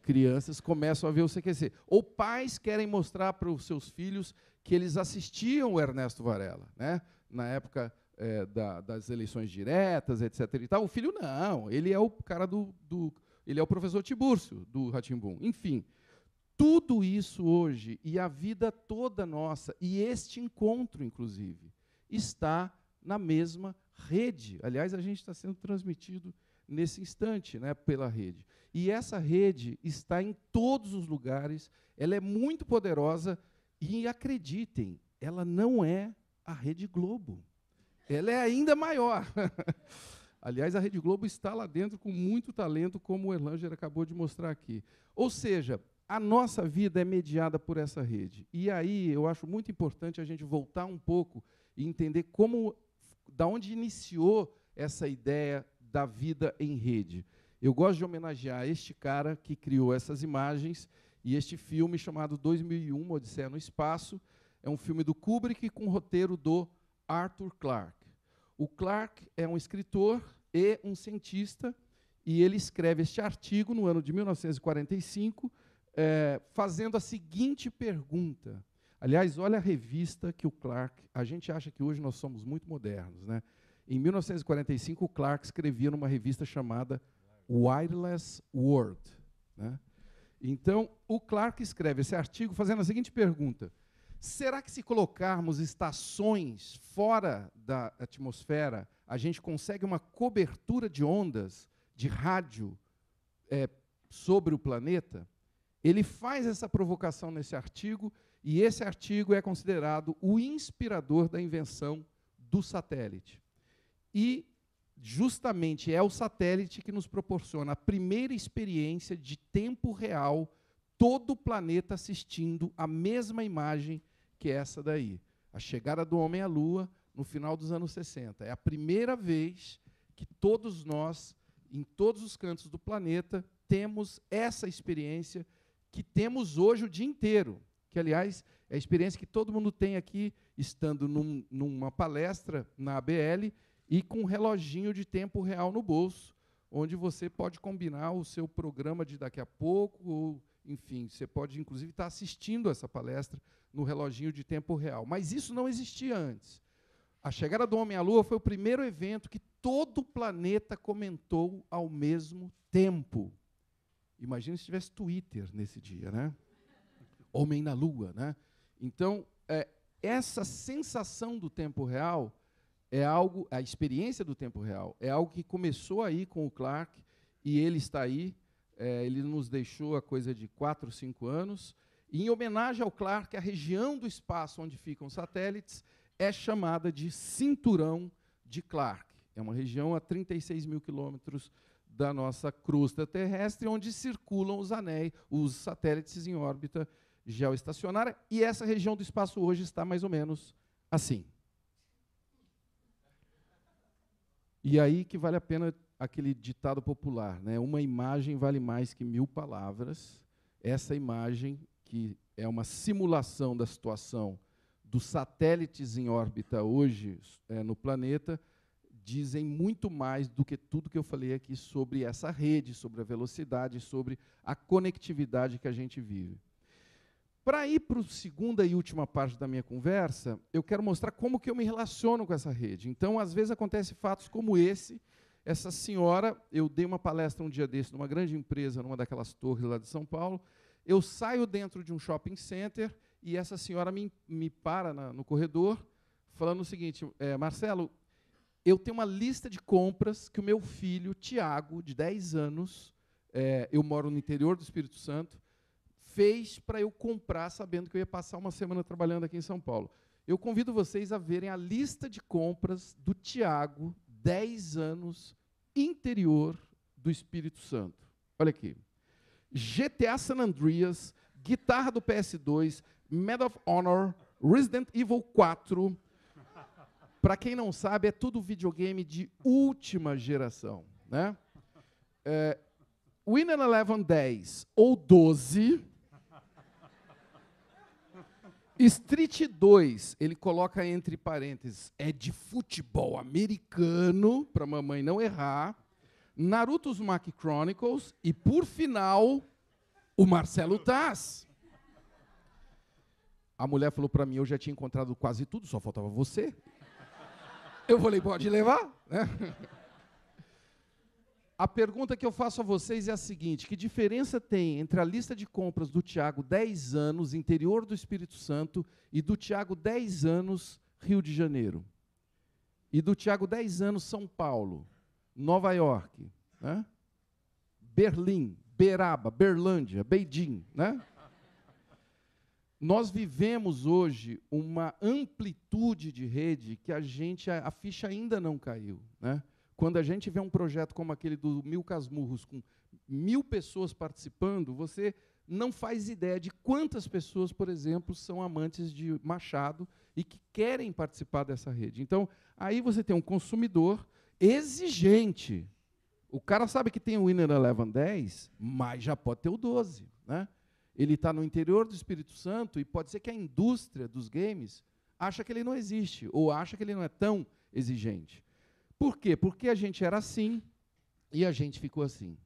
Crianças começam a ver o CQC. Ou pais querem mostrar para os seus filhos que eles assistiam o Ernesto Varela, né? na época é, da, das eleições diretas, etc. E tal. O filho não, ele é o cara do. do ele é o professor Tibúrcio do Ratimbum. Enfim, tudo isso hoje e a vida toda nossa, e este encontro, inclusive, está na mesma rede. Aliás, a gente está sendo transmitido nesse instante né, pela rede. E essa rede está em todos os lugares, ela é muito poderosa e, acreditem, ela não é a Rede Globo. Ela é ainda maior. Aliás, a Rede Globo está lá dentro com muito talento, como o Erlanger acabou de mostrar aqui. Ou seja, a nossa vida é mediada por essa rede. E aí eu acho muito importante a gente voltar um pouco e entender como da onde iniciou essa ideia da vida em rede. Eu gosto de homenagear este cara que criou essas imagens e este filme chamado 2001, Odisseia no Espaço, é um filme do Kubrick com roteiro do Arthur Clarke. O Clarke é um escritor e um cientista e ele escreve este artigo no ano de 1945 é, eh, fazendo a seguinte pergunta: Aliás, olha a revista que o Clark. A gente acha que hoje nós somos muito modernos, né? Em 1945, o Clark escrevia numa revista chamada Wireless World. Né? Então, o Clark escreve esse artigo fazendo a seguinte pergunta: será que se colocarmos estações fora da atmosfera, a gente consegue uma cobertura de ondas de rádio é, sobre o planeta? Ele faz essa provocação nesse artigo e esse artigo é considerado o inspirador da invenção do satélite. E justamente é o satélite que nos proporciona a primeira experiência de tempo real, todo o planeta assistindo a mesma imagem que essa daí. A chegada do homem à Lua no final dos anos 60. É a primeira vez que todos nós, em todos os cantos do planeta, temos essa experiência que temos hoje o dia inteiro que, aliás, é a experiência que todo mundo tem aqui, estando num, numa palestra na ABL e com um reloginho de tempo real no bolso, onde você pode combinar o seu programa de daqui a pouco, ou, enfim, você pode, inclusive, estar assistindo essa palestra no reloginho de tempo real. Mas isso não existia antes. A chegada do homem à Lua foi o primeiro evento que todo o planeta comentou ao mesmo tempo. Imagina se tivesse Twitter nesse dia, né? Homem na Lua. Né? Então, é, essa sensação do tempo real é algo, a experiência do tempo real, é algo que começou aí com o Clark e ele está aí. É, ele nos deixou a coisa de 4, 5 anos. E em homenagem ao Clark, a região do espaço onde ficam satélites é chamada de Cinturão de Clark. É uma região a 36 mil quilômetros da nossa crosta terrestre, onde circulam os anéis, os satélites em órbita geoestacionária, e essa região do espaço hoje está mais ou menos assim. E aí que vale a pena aquele ditado popular, né? Uma imagem vale mais que mil palavras. Essa imagem que é uma simulação da situação dos satélites em órbita hoje é, no planeta dizem muito mais do que tudo que eu falei aqui sobre essa rede, sobre a velocidade, sobre a conectividade que a gente vive. Para ir para a segunda e última parte da minha conversa, eu quero mostrar como que eu me relaciono com essa rede. Então, às vezes acontece fatos como esse. Essa senhora, eu dei uma palestra um dia desse numa grande empresa, numa daquelas torres lá de São Paulo. Eu saio dentro de um shopping center e essa senhora me, me para na, no corredor, falando o seguinte: é, Marcelo, eu tenho uma lista de compras que o meu filho, Tiago, de 10 anos, é, eu moro no interior do Espírito Santo, fez para eu comprar sabendo que eu ia passar uma semana trabalhando aqui em São Paulo. Eu convido vocês a verem a lista de compras do Tiago, 10 anos, interior do Espírito Santo. Olha aqui. GTA San Andreas, guitarra do PS2, Medal of Honor, Resident Evil 4. Para quem não sabe, é tudo videogame de última geração. Né? É, Winner Eleven 10 ou 12, Street 2, ele coloca entre parênteses, é de futebol americano, para mamãe não errar. Naruto Mac Chronicles e, por final, o Marcelo Taz. A mulher falou para mim, eu já tinha encontrado quase tudo, só faltava você. Eu falei, pode levar? Né? a pergunta que eu faço a vocês é a seguinte: que diferença tem entre a lista de compras do Tiago 10 anos, interior do Espírito Santo, e do Tiago 10 anos, Rio de Janeiro? E do Tiago 10 anos, São Paulo, Nova York, né? Berlim, Beraba, Berlândia, Beijing, né? Nós vivemos hoje uma amplitude de rede que a gente a, a ficha ainda não caiu, né? Quando a gente vê um projeto como aquele do Mil Casmurros, com mil pessoas participando, você não faz ideia de quantas pessoas, por exemplo, são amantes de Machado e que querem participar dessa rede. Então, aí você tem um consumidor exigente. O cara sabe que tem o Winner Eleven 10, mas já pode ter o 12. Né? Ele está no interior do Espírito Santo e pode ser que a indústria dos games acha que ele não existe ou acha que ele não é tão exigente. Por quê? Porque a gente era assim e a gente ficou assim.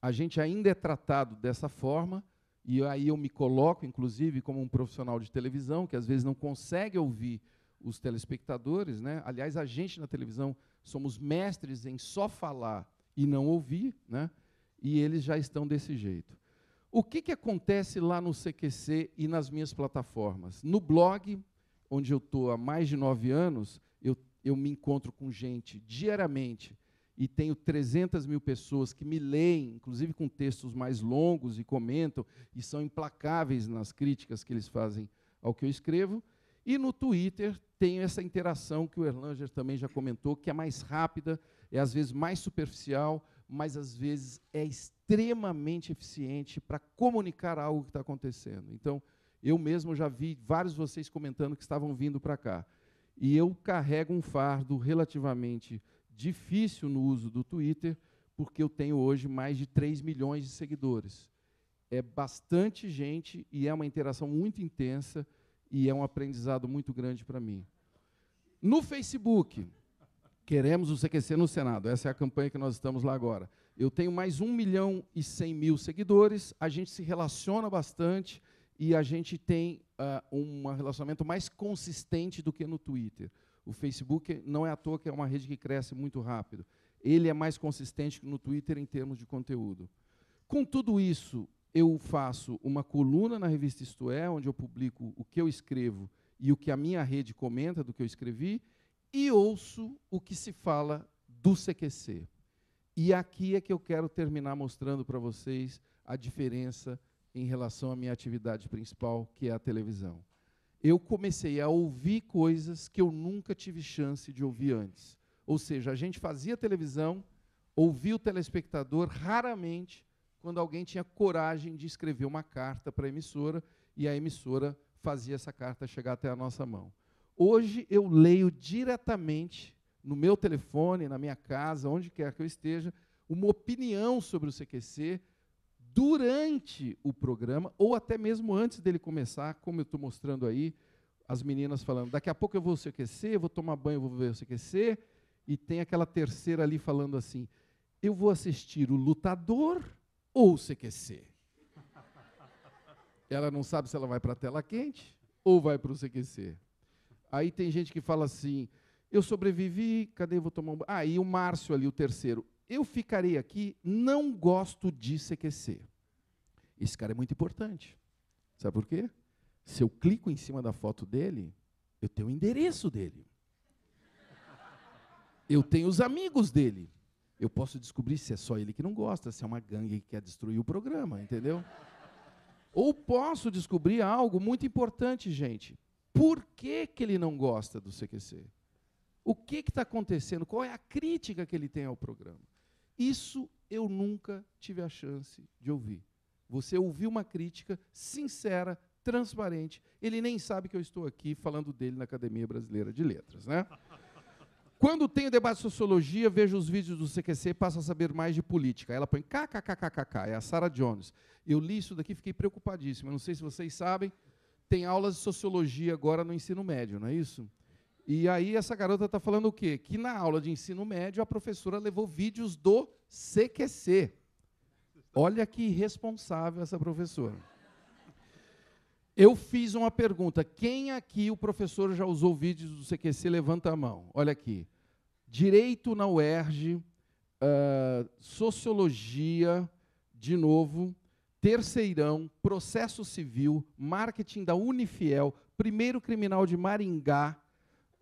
A gente ainda é tratado dessa forma, e aí eu me coloco, inclusive, como um profissional de televisão, que às vezes não consegue ouvir os telespectadores. Né? Aliás, a gente na televisão somos mestres em só falar e não ouvir, né? e eles já estão desse jeito. O que, que acontece lá no CQC e nas minhas plataformas? No blog, onde eu estou há mais de nove anos, eu me encontro com gente diariamente e tenho 300 mil pessoas que me leem, inclusive com textos mais longos e comentam, e são implacáveis nas críticas que eles fazem ao que eu escrevo. E no Twitter tenho essa interação que o Erlanger também já comentou, que é mais rápida, é às vezes mais superficial, mas às vezes é extremamente eficiente para comunicar algo que está acontecendo. Então, eu mesmo já vi vários de vocês comentando que estavam vindo para cá e eu carrego um fardo relativamente difícil no uso do Twitter, porque eu tenho hoje mais de 3 milhões de seguidores. É bastante gente e é uma interação muito intensa e é um aprendizado muito grande para mim. No Facebook, queremos o CQC no Senado. Essa é a campanha que nós estamos lá agora. Eu tenho mais 1 milhão e 100 mil seguidores, a gente se relaciona bastante, e a gente tem uh, um relacionamento mais consistente do que no Twitter. O Facebook não é à toa que é uma rede que cresce muito rápido. Ele é mais consistente que no Twitter em termos de conteúdo. Com tudo isso, eu faço uma coluna na revista Isto É, onde eu publico o que eu escrevo e o que a minha rede comenta do que eu escrevi, e ouço o que se fala do CQC. E aqui é que eu quero terminar mostrando para vocês a diferença em relação à minha atividade principal, que é a televisão. Eu comecei a ouvir coisas que eu nunca tive chance de ouvir antes. Ou seja, a gente fazia televisão, ouvia o telespectador raramente quando alguém tinha coragem de escrever uma carta para a emissora e a emissora fazia essa carta chegar até a nossa mão. Hoje eu leio diretamente no meu telefone, na minha casa, onde quer que eu esteja, uma opinião sobre o CQC durante o programa, ou até mesmo antes dele começar, como eu estou mostrando aí, as meninas falando, daqui a pouco eu vou se aquecer, vou tomar banho, vou ver se aquecer, e tem aquela terceira ali falando assim, eu vou assistir o lutador ou se aquecer. ela não sabe se ela vai para a tela quente ou vai para o CQC. Aí tem gente que fala assim, eu sobrevivi, cadê eu vou tomar um banho? Ah, e o Márcio ali, o terceiro, eu ficarei aqui, não gosto de CQC. Esse cara é muito importante. Sabe por quê? Se eu clico em cima da foto dele, eu tenho o endereço dele. Eu tenho os amigos dele. Eu posso descobrir se é só ele que não gosta, se é uma gangue que quer destruir o programa, entendeu? Ou posso descobrir algo muito importante, gente. Por que, que ele não gosta do CQC? O que está acontecendo? Qual é a crítica que ele tem ao programa? Isso eu nunca tive a chance de ouvir. Você ouviu uma crítica sincera, transparente. Ele nem sabe que eu estou aqui falando dele na Academia Brasileira de Letras, né? Quando tenho debate de sociologia, vejo os vídeos do CQC e passo a saber mais de política. Ela põe kkkkk, é a Sarah Jones. Eu li isso daqui fiquei preocupadíssimo. Eu não sei se vocês sabem, tem aulas de sociologia agora no ensino médio, não é isso? E aí essa garota está falando o quê? Que na aula de ensino médio a professora levou vídeos do CQC. Olha que irresponsável essa professora. Eu fiz uma pergunta. Quem aqui o professor já usou vídeos do CQC? Levanta a mão. Olha aqui. Direito na UERJ, uh, ah, Sociologia, de novo, Terceirão, Processo Civil, Marketing da Unifiel, Primeiro Criminal de Maringá,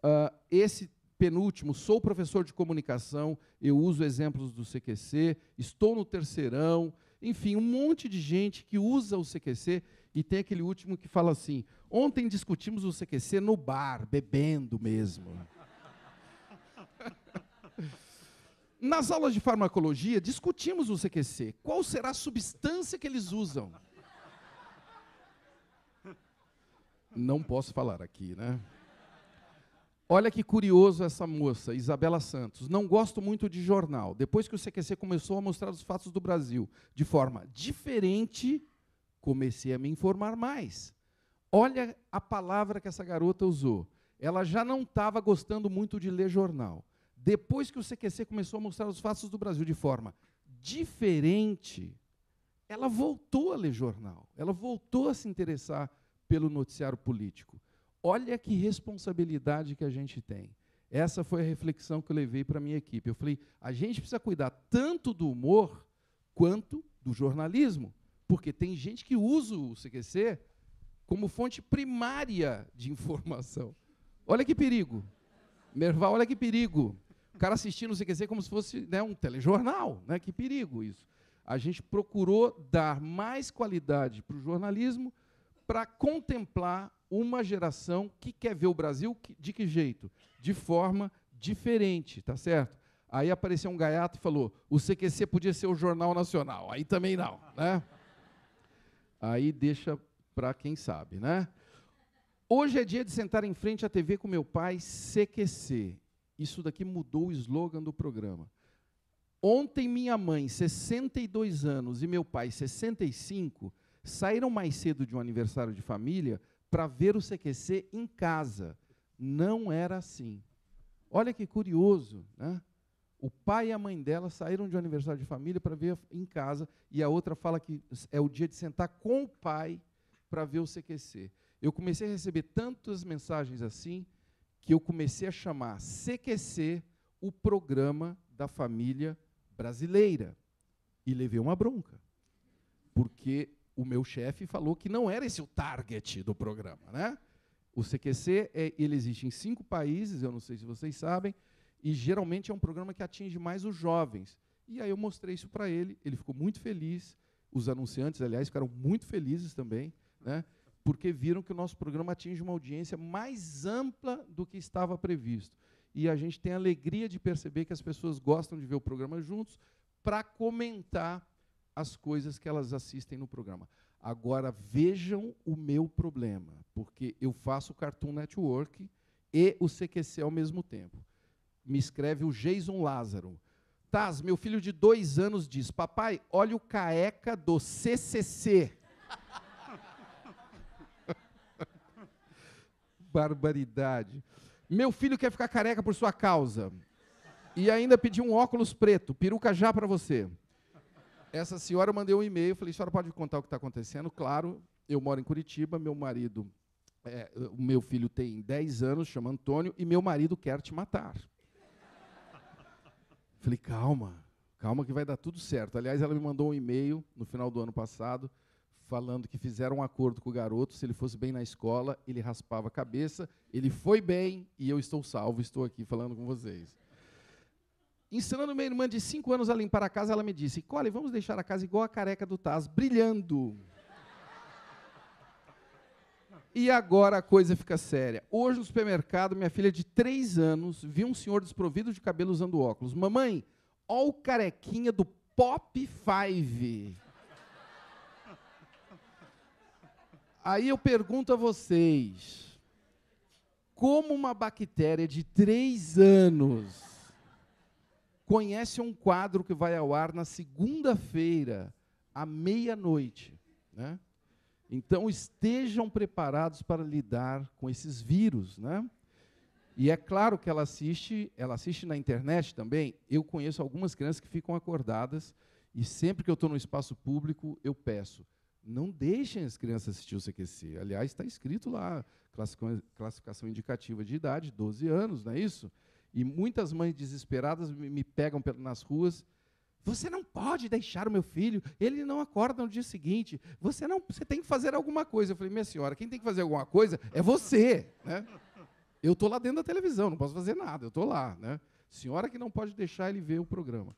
Uh, esse penúltimo, sou professor de comunicação, eu uso exemplos do CQC, estou no terceirão, enfim, um monte de gente que usa o CQC e tem aquele último que fala assim: ontem discutimos o CQC no bar, bebendo mesmo. Nas aulas de farmacologia, discutimos o CQC. Qual será a substância que eles usam? Não posso falar aqui, né? Olha que curioso essa moça, Isabela Santos. Não gosto muito de jornal. Depois que o CQC começou a mostrar os fatos do Brasil de forma diferente, comecei a me informar mais. Olha a palavra que essa garota usou. Ela já não estava gostando muito de ler jornal. Depois que o CQC começou a mostrar os fatos do Brasil de forma diferente, ela voltou a ler jornal. Ela voltou a se interessar pelo noticiário político. Olha que responsabilidade que a gente tem. Essa foi a reflexão que eu levei para a minha equipe. Eu falei: a gente precisa cuidar tanto do humor quanto do jornalismo, porque tem gente que usa o CQC como fonte primária de informação. Olha que perigo. Merval, olha que perigo. O cara assistindo o CQC como se fosse né, um telejornal. Né? Que perigo isso. A gente procurou dar mais qualidade para o jornalismo para contemplar uma geração que quer ver o Brasil de que jeito? De forma diferente, tá certo? Aí apareceu um gaiato e falou: o CQC podia ser o Jornal Nacional. Aí também não, né? Aí deixa para quem sabe, né? Hoje é dia de sentar em frente à TV com meu pai, CQC. Isso daqui mudou o slogan do programa. Ontem minha mãe, 62 anos, e meu pai, 65, saíram mais cedo de um aniversário de família para ver o CQC em casa. Não era assim. Olha que curioso, né? O pai e a mãe dela saíram de um aniversário de família para ver em casa, e a outra fala que é o dia de sentar com o pai para ver o CQC. Eu comecei a receber tantas mensagens assim que eu comecei a chamar CQC o programa da família brasileira. E levei uma bronca, porque o meu chefe falou que não era esse o target do programa. Né? O CQC é, ele existe em cinco países, eu não sei se vocês sabem, e geralmente é um programa que atinge mais os jovens. E aí eu mostrei isso para ele, ele ficou muito feliz, os anunciantes, aliás, ficaram muito felizes também, né? porque viram que o nosso programa atinge uma audiência mais ampla do que estava previsto. E a gente tem a alegria de perceber que as pessoas gostam de ver o programa juntos para comentar as coisas que elas assistem no programa. Agora vejam o meu problema, porque eu faço o Cartoon Network e o CQC ao mesmo tempo. Me escreve o Jason Lázaro. Taz, meu filho de dois anos diz: Papai, olha o caeca do CCC. Barbaridade. Meu filho quer ficar careca por sua causa. E ainda pediu um óculos preto, peruca já para você essa senhora, eu mandei um e-mail, falei, senhora pode me contar o que está acontecendo? Claro, eu moro em Curitiba, meu marido, é, o meu filho tem 10 anos, chama Antônio, e meu marido quer te matar. Falei, calma, calma que vai dar tudo certo. Aliás, ela me mandou um e-mail no final do ano passado, falando que fizeram um acordo com o garoto, se ele fosse bem na escola, ele raspava a cabeça, ele foi bem e eu estou salvo, estou aqui falando com vocês. Ensinando minha irmã de 5 anos a limpar a casa, ela me disse: Cole, vamos deixar a casa igual a careca do Taz, brilhando. E agora a coisa fica séria. Hoje no supermercado, minha filha de 3 anos viu um senhor desprovido de cabelo usando óculos. Mamãe, ó o carequinha do Pop 5. Aí eu pergunto a vocês: como uma bactéria de 3 anos conhece um quadro que vai ao ar na segunda-feira, à meia-noite. Né? Então, estejam preparados para lidar com esses vírus. Né? E é claro que ela assiste, ela assiste na internet também. Eu conheço algumas crianças que ficam acordadas e sempre que eu estou no espaço público, eu peço, não deixem as crianças assistir o CQC. Aliás, está escrito lá, classificação indicativa de idade, 12 anos, não é isso? E muitas mães desesperadas me pegam nas ruas. Você não pode deixar o meu filho, ele não acorda no dia seguinte. Você não, você tem que fazer alguma coisa. Eu falei, minha senhora, quem tem que fazer alguma coisa é você, né? Eu estou lá dentro da televisão, não posso fazer nada, eu estou lá, né? Senhora que não pode deixar ele ver o programa.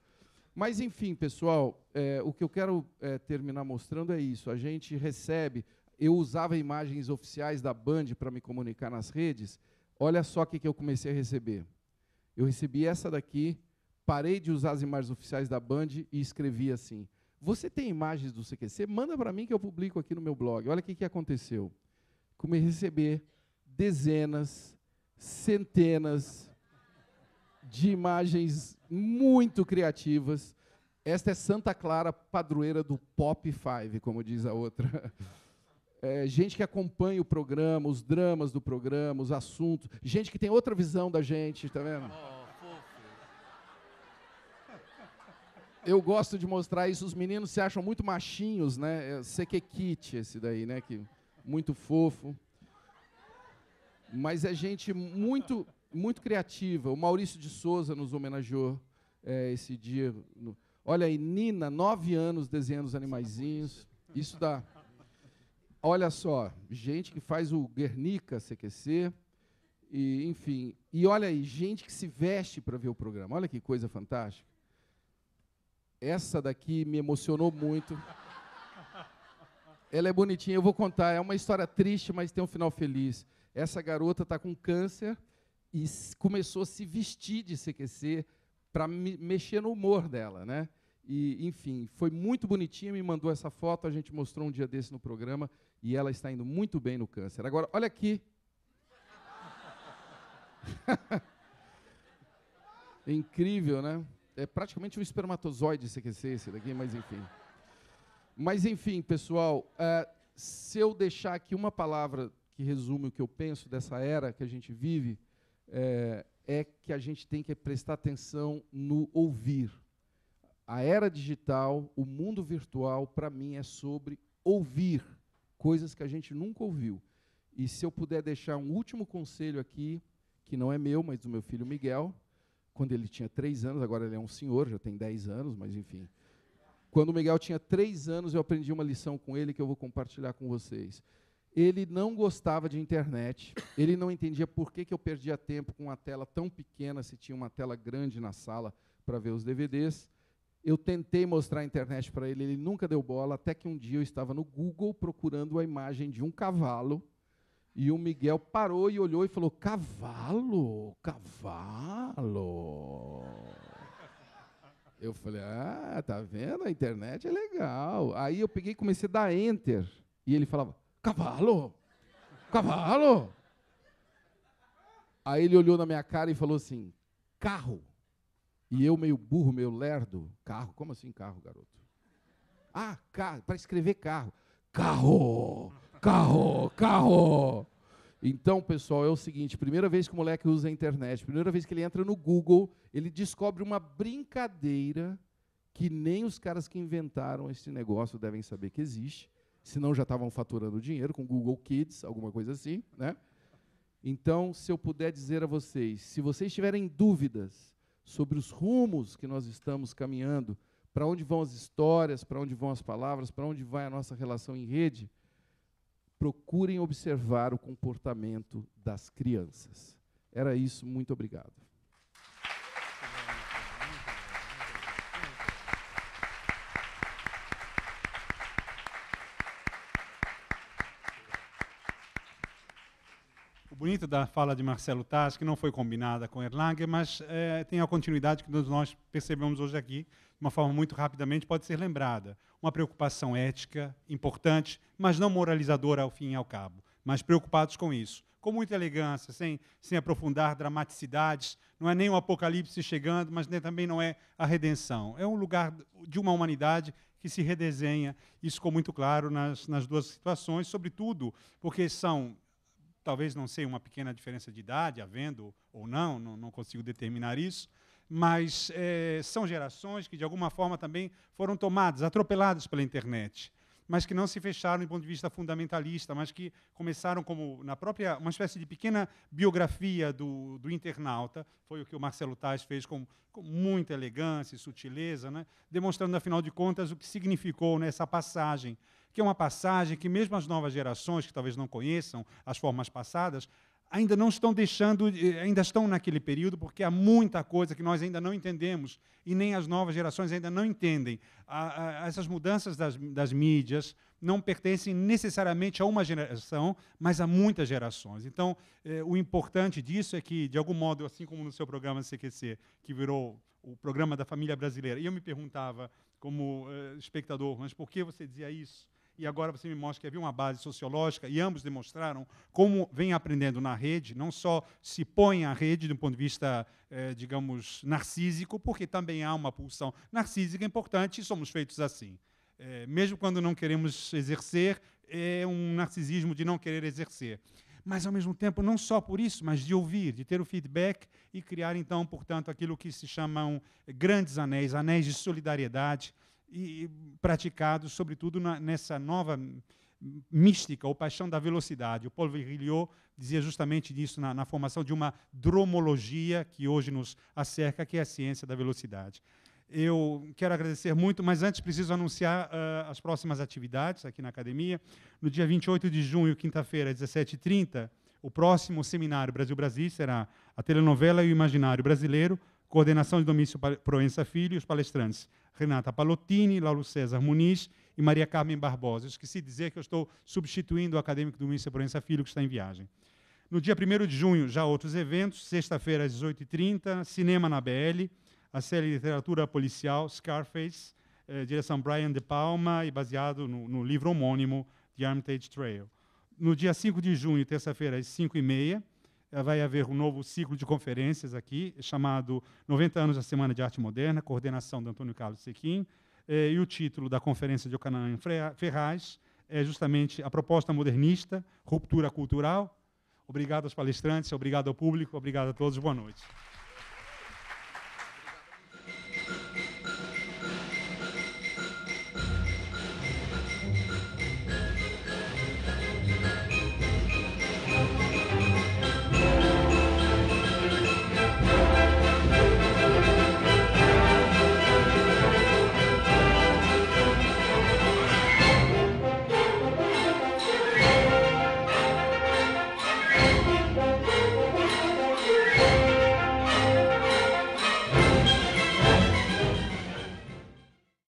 Mas, enfim, pessoal, é, o que eu quero é, terminar mostrando é isso. A gente recebe, eu usava imagens oficiais da Band para me comunicar nas redes, olha só o que, que eu comecei a receber. Eu recebi essa daqui, parei de usar as imagens oficiais da Band e escrevi assim: Você tem imagens do CQC? Manda para mim que eu publico aqui no meu blog. Olha o que, que aconteceu. Comecei a receber dezenas, centenas de imagens muito criativas. Esta é Santa Clara, padroeira do Pop Five, como diz a outra. é, gente que acompanha o programa, os dramas do programa, os assuntos, gente que tem outra visão da gente, tá vendo? Oh, Eu gosto de mostrar isso, os meninos se acham muito machinhos, né? É, Sequequite é esse daí, né? Que, muito fofo. Mas é gente muito, muito criativa. O Maurício de Souza nos homenageou é, esse dia. Olha aí, Nina, nove anos desenhando os animaizinhos. Isso dá. Olha só, gente que faz o Guernica CQC, e, enfim. E olha aí, gente que se veste para ver o programa. Olha que coisa fantástica. Essa daqui me emocionou muito. Ela é bonitinha, eu vou contar. É uma história triste, mas tem um final feliz. Essa garota está com câncer e começou a se vestir de CQC para me mexer no humor dela, né? E, enfim, foi muito bonitinha, me mandou essa foto, a gente mostrou um dia desse no programa e ela está indo muito bem no câncer. Agora, olha aqui. é incrível, né? É praticamente um espermatozoide aquecer esse daqui, mas enfim. Mas enfim, pessoal, uh, se eu deixar aqui uma palavra que resume o que eu penso dessa era que a gente vive, é, é que a gente tem que prestar atenção no ouvir. A era digital, o mundo virtual, para mim, é sobre ouvir coisas que a gente nunca ouviu. E se eu puder deixar um último conselho aqui, que não é meu, mas do meu filho Miguel, quando ele tinha três anos, agora ele é um senhor, já tem dez anos, mas enfim. Quando o Miguel tinha três anos, eu aprendi uma lição com ele que eu vou compartilhar com vocês. Ele não gostava de internet, ele não entendia por que, que eu perdia tempo com uma tela tão pequena, se tinha uma tela grande na sala para ver os DVDs. Eu tentei mostrar a internet para ele, ele nunca deu bola, até que um dia eu estava no Google procurando a imagem de um cavalo, e o Miguel parou e olhou e falou: Cavalo, cavalo. Eu falei: Ah, tá vendo? A internet é legal. Aí eu peguei e comecei a dar enter. E ele falava: Cavalo, cavalo. Aí ele olhou na minha cara e falou assim: Carro. E eu, meio burro, meio lerdo, carro, como assim carro, garoto? Ah, carro, para escrever carro. Carro, carro, carro. Então, pessoal, é o seguinte: primeira vez que o moleque usa a internet, primeira vez que ele entra no Google, ele descobre uma brincadeira que nem os caras que inventaram esse negócio devem saber que existe, senão já estavam faturando dinheiro com Google Kids, alguma coisa assim, né? Então, se eu puder dizer a vocês, se vocês tiverem dúvidas sobre os rumos que nós estamos caminhando, para onde vão as histórias, para onde vão as palavras, para onde vai a nossa relação em rede, procurem observar o comportamento das crianças. Era isso, muito obrigado. bonita da fala de Marcelo Taz, que não foi combinada com Erlang, mas é, tem a continuidade que nós percebemos hoje aqui, de uma forma muito rapidamente, pode ser lembrada. Uma preocupação ética importante, mas não moralizadora ao fim e ao cabo, mas preocupados com isso. Com muita elegância, sem, sem aprofundar dramaticidades, não é nem o um apocalipse chegando, mas nem, também não é a redenção. É um lugar de uma humanidade que se redesenha. Isso ficou muito claro nas, nas duas situações, sobretudo porque são talvez não sei, uma pequena diferença de idade, havendo ou não, não, não consigo determinar isso, mas é, são gerações que, de alguma forma, também foram tomadas, atropeladas pela internet, mas que não se fecharam do ponto de vista fundamentalista, mas que começaram como, na própria, uma espécie de pequena biografia do, do internauta, foi o que o Marcelo Tais fez com, com muita elegância e sutileza, né? demonstrando, afinal de contas, o que significou nessa né, passagem que é uma passagem que, mesmo as novas gerações, que talvez não conheçam as formas passadas, ainda não estão deixando, ainda estão naquele período, porque há muita coisa que nós ainda não entendemos e nem as novas gerações ainda não entendem. A, a, essas mudanças das, das mídias não pertencem necessariamente a uma geração, mas a muitas gerações. Então, eh, o importante disso é que, de algum modo, assim como no seu programa CQC, que virou o programa da família brasileira, e eu me perguntava, como eh, espectador, mas por que você dizia isso? e agora você me mostra que havia uma base sociológica, e ambos demonstraram como vem aprendendo na rede, não só se põe à rede do ponto de vista, eh, digamos, narcísico, porque também há uma pulsão narcísica importante e somos feitos assim. Eh, mesmo quando não queremos exercer, é um narcisismo de não querer exercer. Mas, ao mesmo tempo, não só por isso, mas de ouvir, de ter o feedback e criar, então, portanto, aquilo que se chamam grandes anéis, anéis de solidariedade, e praticados, sobretudo na, nessa nova mística ou paixão da velocidade. O Paul Virilio dizia justamente disso na, na, formação de uma dromologia que hoje nos acerca, que é a ciência da velocidade. Eu quero agradecer muito, mas antes preciso anunciar uh, as próximas atividades aqui na academia. No dia 28 de junho, quinta-feira, às 17h30, o próximo seminário Brasil Brasil será a telenovela e o imaginário brasileiro, Coordenação de Domício Proença Filho, os palestrantes Renata Palottini, Lauro César Muniz e Maria Carmen Barbosa. Eu esqueci de dizer que eu estou substituindo o acadêmico Domício Proença Filho, que está em viagem. No dia 1 de junho, já outros eventos, sexta-feira às 18h30, Cinema na BL, a série de Literatura Policial, Scarface, eh, direção Brian De Palma e baseado no, no livro homônimo, The Armitage Trail. No dia 5 de junho, terça-feira, às 5h30, eh, vai haver um novo ciclo de conferências aqui, chamado 90 anos da Semana de Arte Moderna, coordenação de Antônio Carlos Sequim, eh, e o título da conferência de Ocanaã Ferraz é justamente a proposta modernista, ruptura cultural. Obrigado aos palestrantes, obrigado ao público, obrigado a todos, boa noite.